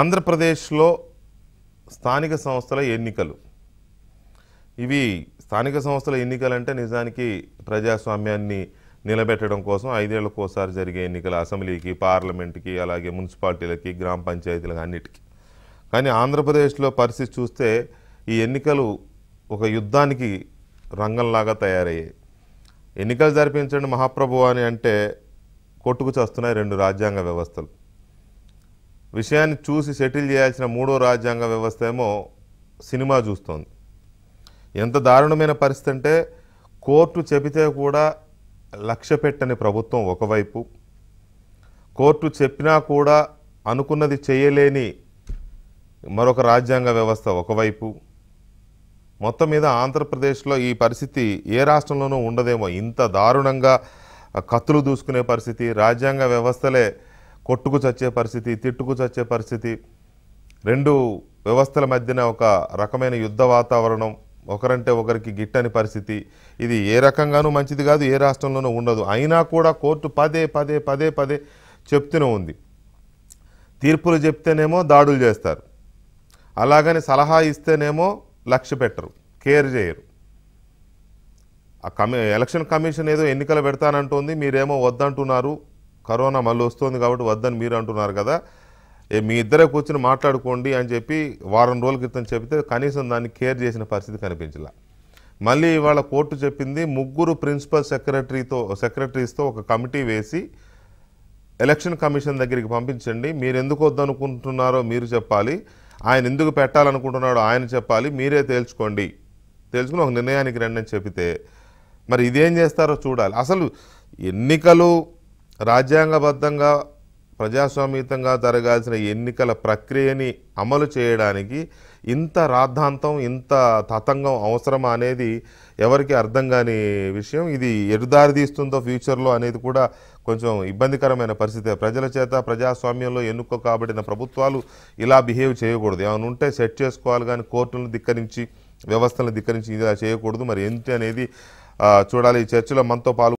ఆంధ్రప్రదేశ్లో స్థానిక సంస్థల ఎన్నికలు ఇవి స్థానిక సంస్థల ఎన్నికలంటే నిజానికి ప్రజాస్వామ్యాన్ని నిలబెట్టడం కోసం ఐదేళ్ళకోసారి జరిగే ఎన్నికలు అసెంబ్లీకి పార్లమెంట్కి అలాగే మున్సిపాలిటీలకి గ్రామ పంచాయతీలకు అన్నిటికీ కానీ ఆంధ్రప్రదేశ్లో పరిస్థితి చూస్తే ఈ ఎన్నికలు ఒక యుద్ధానికి రంగంలాగా తయారయ్యాయి ఎన్నికలు జరిపించండి మహాప్రభు అని అంటే కొట్టుకు చేస్తున్నాయి రెండు రాజ్యాంగ వ్యవస్థలు విషయాన్ని చూసి సెటిల్ చేయాల్సిన మూడో రాజ్యాంగ వ్యవస్థ ఏమో సినిమా చూస్తోంది ఎంత దారుణమైన పరిస్థితి అంటే కోర్టు చెబితే కూడా లక్ష్య పెట్టని ప్రభుత్వం ఒకవైపు కోర్టు చెప్పినా కూడా అనుకున్నది చేయలేని మరొక రాజ్యాంగ వ్యవస్థ ఒకవైపు మొత్తం మీద ఆంధ్రప్రదేశ్లో ఈ పరిస్థితి ఏ రాష్ట్రంలోనూ ఉండదేమో ఇంత దారుణంగా కత్తులు దూసుకునే పరిస్థితి రాజ్యాంగ వ్యవస్థలే కొట్టుకు చచ్చే పరిస్థితి తిట్టుకు చచ్చే పరిస్థితి రెండు వ్యవస్థల మధ్యన ఒక రకమైన యుద్ధ వాతావరణం ఒకరంటే ఒకరికి గిట్టని పరిస్థితి ఇది ఏ రకంగానూ మంచిది కాదు ఏ రాష్ట్రంలోనూ ఉండదు అయినా కూడా కోర్టు పదే పదే పదే పదే చెప్తూనే ఉంది తీర్పులు చెప్తేనేమో దాడులు చేస్తారు అలాగని సలహా ఇస్తేనేమో లక్ష్య పెట్టరు కేర్ చేయరు ఆ కమి ఎలక్షన్ కమిషన్ ఏదో ఎన్నికలు పెడతానంటుంది మీరేమో వద్దంటున్నారు కరోనా మళ్ళీ వస్తుంది కాబట్టి వద్దని మీరు అంటున్నారు కదా మీ ఇద్దరే కూర్చుని మాట్లాడుకోండి అని చెప్పి వారం రోజుల క్రితం చెబితే కనీసం దాన్ని కేర్ చేసిన పరిస్థితి కనిపించలా మళ్ళీ ఇవాళ కోర్టు చెప్పింది ముగ్గురు ప్రిన్సిపల్ సెక్రటరీతో సెక్రటరీస్తో ఒక కమిటీ వేసి ఎలక్షన్ కమిషన్ దగ్గరికి పంపించండి మీరు ఎందుకు వద్దనుకుంటున్నారో మీరు చెప్పాలి ఆయన ఎందుకు పెట్టాలనుకుంటున్నాడో ఆయన చెప్పాలి మీరే తేల్చుకోండి తేల్చుకుని ఒక నిర్ణయానికి రండి అని చెబితే మరి ఇదేం చేస్తారో చూడాలి అసలు ఎన్నికలు రాజ్యాంగబద్ధంగా ప్రజాస్వామ్యుతంగా జరగాల్సిన ఎన్నికల ప్రక్రియని అమలు చేయడానికి ఇంత రాద్ధాంతం ఇంత తతంగం అవసరమా అనేది ఎవరికి అర్థం కాని విషయం ఇది ఎటుదారి తీస్తుందో ఫ్యూచర్లో అనేది కూడా కొంచెం ఇబ్బందికరమైన పరిస్థితి ప్రజల చేత ప్రజాస్వామ్యంలో కాబడిన ప్రభుత్వాలు ఇలా బిహేవ్ చేయకూడదు ఏమైనా ఉంటే సెట్ చేసుకోవాలి కానీ కోర్టులను ధిక్కరించి వ్యవస్థలను ధిక్కరించి ఇలా చేయకూడదు మరి ఏంటి అనేది చూడాలి ఈ చర్చలో మనతో పాల్గొ